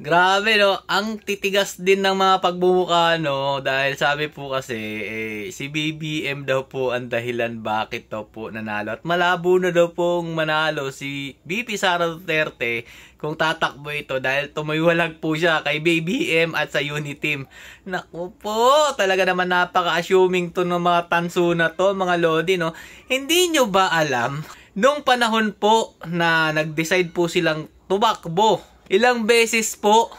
Grabe no, ang titigas din ng mga pagbubuka no dahil sabi po kasi eh, si BBM daw po ang dahilan bakit to po nanalo at malabo na daw pong manalo si BP Sara Duterte kung tatakbo ito dahil tumayuhalag po siya kay BBM at sa Unity team. Naku po, talaga naman napaka-assuming to ng mga tanso na to mga lodi no. Hindi nyo ba alam? Nung panahon po na nag-decide po silang tubakbo Ilang beses po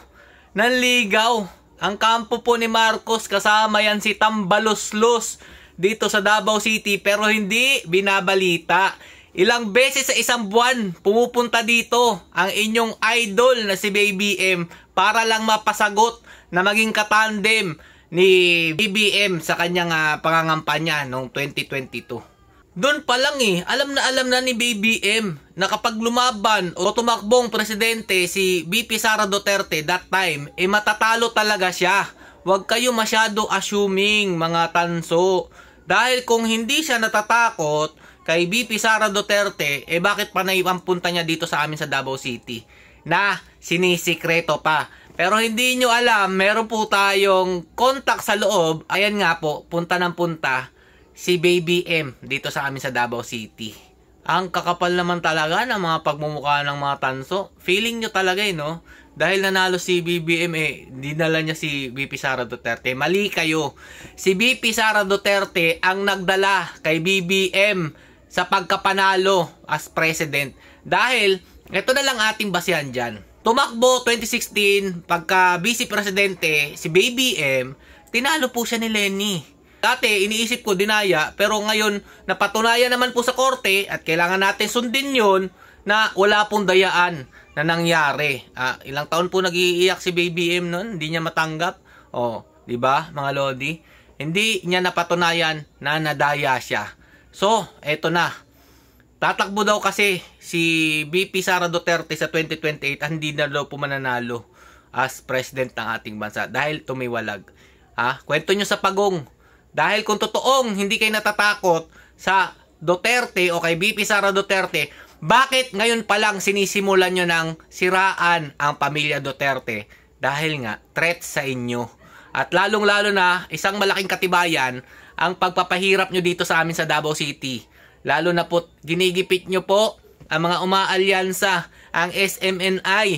nanligaw ang kampo po ni Marcos kasama yan si Tambaloslos dito sa Davao City pero hindi binabalita. Ilang beses sa isang buwan pumupunta dito ang inyong idol na si BBM para lang mapasagot na maging katandem ni BBM sa kanyang uh, pangangampanya noong 2022. Doon pa lang eh, alam na alam na ni BBM na kapag lumaban o tumakbong presidente si BP Sara Duterte that time, eh matatalo talaga siya. Huwag kayo masyado assuming mga tanso. Dahil kung hindi siya natatakot kay BP Sara Duterte, eh bakit pa naipampunta niya dito sa amin sa Davao City? Na sinisikreto pa. Pero hindi nyo alam, meron po tayong contact sa loob. Ayan nga po, punta ng punta si Baby M dito sa amin sa Davao City. Ang kakapal naman talaga ng mga pagmumukha ng mga tanso. Feeling nyo talaga eh, no? Dahil nanalo si BBM eh, dinala niya si BP Sara Duterte. Mali kayo. Si BP Sara Duterte ang nagdala kay BBM sa pagkapanalo as president. Dahil, ito na lang ating basihan dyan. Tumakbo 2016, pagka vice presidente, si BBM, tinalo po siya ni Lenny. Dati, iniisip ko dinaya, pero ngayon, napatunayan naman po sa korte at kailangan natin sundin yon na wala pong dayaan na nangyari. Ah, ilang taon po nag-iiyak si Baby M noon, hindi niya matanggap. Oh, 'di ba, mga lodi? Hindi niya napatunayan na nadaya siya. So, eto na. Tatakbo daw kasi si BP Sara Duterte sa 2028 hindi na daw po mananalo as president ng ating bansa dahil tumiwalag. Ha? Ah, kwento nyo sa pagong dahil kung totoong hindi kayo natatakot sa Duterte o kay BP Sara Duterte, bakit ngayon pa lang sinisimulan nyo ng siraan ang pamilya Duterte? Dahil nga, threat sa inyo. At lalong-lalo na, isang malaking katibayan ang pagpapahirap nyo dito sa amin sa Davao City. Lalo na po, ginigipit nyo po ang mga umaalyansa, ang SMNI,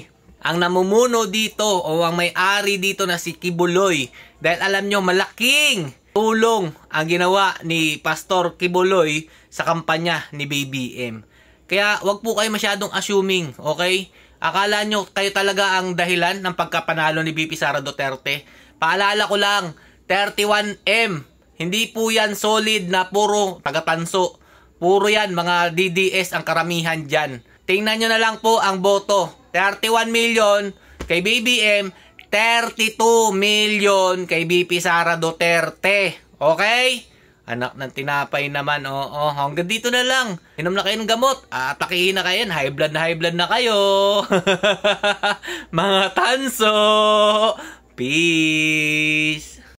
ang namumuno dito o ang may-ari dito na si Kibuloy. Dahil alam nyo, malaking Tulong ang ginawa ni Pastor Kibuloy sa kampanya ni BBM. Kaya wag po kayo masyadong assuming, okay? Akala nyo kayo talaga ang dahilan ng pagkapanalo ni BP Sara Duterte. Paalala ko lang, 31M. Hindi po yan solid na puro tagapanso. Puro yan, mga DDS ang karamihan dyan. Tingnan nyo na lang po ang boto. 31 million kay BBM, 32 million kay BP Sara Duterte. Okay? Anak ng tinapay naman, oo. Oh, oh. Hanggang dito na lang. Inom na kayo ng gamot. Atakihin na kayo. High blood na high blood na kayo. Mga tanso. Peace.